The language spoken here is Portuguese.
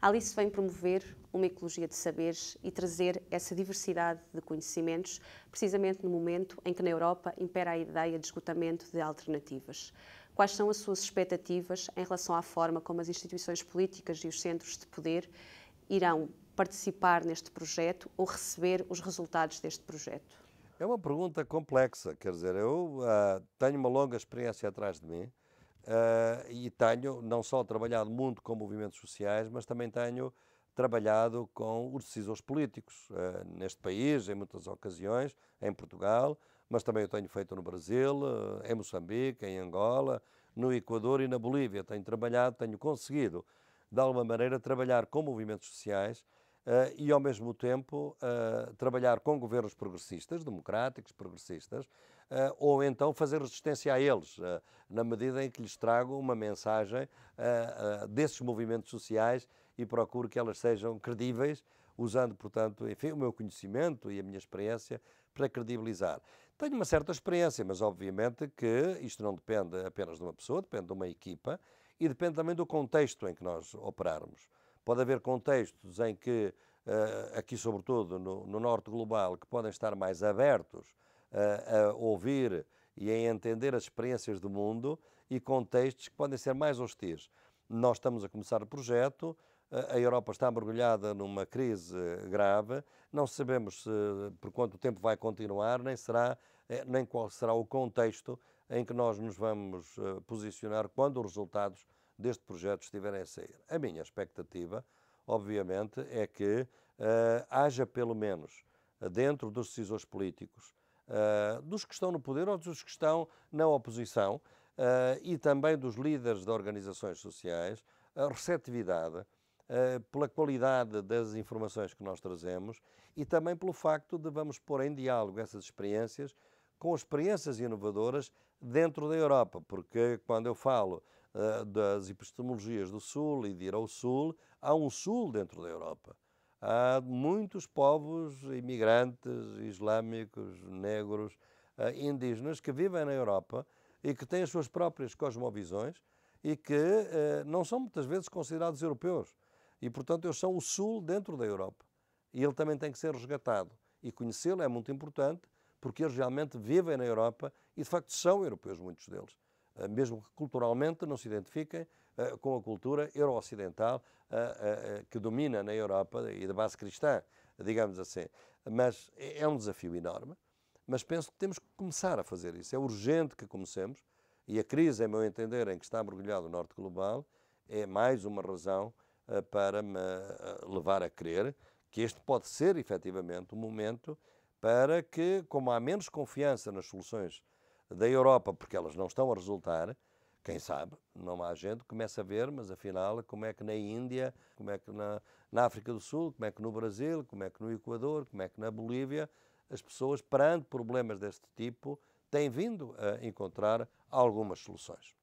Ali Alice vem promover uma ecologia de saberes e trazer essa diversidade de conhecimentos, precisamente no momento em que na Europa impera a ideia de esgotamento de alternativas. Quais são as suas expectativas em relação à forma como as instituições políticas e os centros de poder irão participar neste projeto ou receber os resultados deste projeto? É uma pergunta complexa, quer dizer, eu uh, tenho uma longa experiência atrás de mim uh, e tenho não só trabalhado muito com movimentos sociais, mas também tenho trabalhado com os decisores políticos uh, neste país, em muitas ocasiões, em Portugal, mas também o tenho feito no Brasil, uh, em Moçambique, em Angola, no Equador e na Bolívia. Tenho trabalhado, tenho conseguido, de alguma maneira, trabalhar com movimentos sociais Uh, e, ao mesmo tempo, uh, trabalhar com governos progressistas, democráticos, progressistas, uh, ou então fazer resistência a eles, na medida em que lhes trago uma mensagem desses movimentos sociais e procuro que elas sejam credíveis, usando, portanto, enfim, o meu conhecimento e a minha experiência para credibilizar. Tenho uma certa experiência, mas obviamente que isto não depende apenas de uma pessoa, depende de uma equipa e depende também do contexto em que nós operarmos. Pode haver contextos em que, eh, aqui sobretudo no, no norte global, que podem estar mais abertos eh, a ouvir e a entender as experiências do mundo e contextos que podem ser mais hostis. Nós estamos a começar o projeto, eh, a Europa está mergulhada numa crise grave, não sabemos se, por quanto tempo vai continuar, nem, será, nem qual será o contexto em que nós nos vamos posicionar quando os resultados deste projeto estiverem a sair. A minha expectativa, obviamente, é que uh, haja pelo menos eh, dentro dos decisores políticos, uh, dos que estão no poder ou dos que estão na oposição, uh, e também dos líderes de organizações sociais, a receptividade pela qualidade das informações que nós trazemos e também pelo facto de vamos pôr em diálogo essas experiências com experiências inovadoras dentro da Europa, porque quando eu falo uh, das epistemologias do Sul e de ir ao Sul, há um Sul dentro da Europa. Há muitos povos imigrantes, islâmicos, negros, uh, indígenas que vivem na Europa e que têm as suas próprias cosmovisões e que uh, não são muitas vezes considerados europeus. E, portanto, eles são o Sul dentro da Europa. E ele também tem que ser resgatado. E conhecê-lo é muito importante, porque eles realmente vivem na Europa e, de facto, são europeus, muitos deles, ah, mesmo que culturalmente não se identifiquem ah, com a cultura euro-ocidental ah, que domina na Europa e de base cristã, digamos assim. Mas é, é um desafio enorme, mas penso que temos que começar a fazer isso. É urgente que comecemos e a crise, a meu entender, em que está mergulhado o Norte Global, é mais uma razão para me levar a crer que este pode ser efetivamente um momento para que, como há menos confiança nas soluções da Europa, porque elas não estão a resultar, quem sabe, não há gente, começa a ver, mas afinal, como é que na Índia, como é que na, na África do Sul, como é que no Brasil, como é que no Equador, como é que na Bolívia, as pessoas, perante problemas deste tipo, têm vindo a encontrar algumas soluções.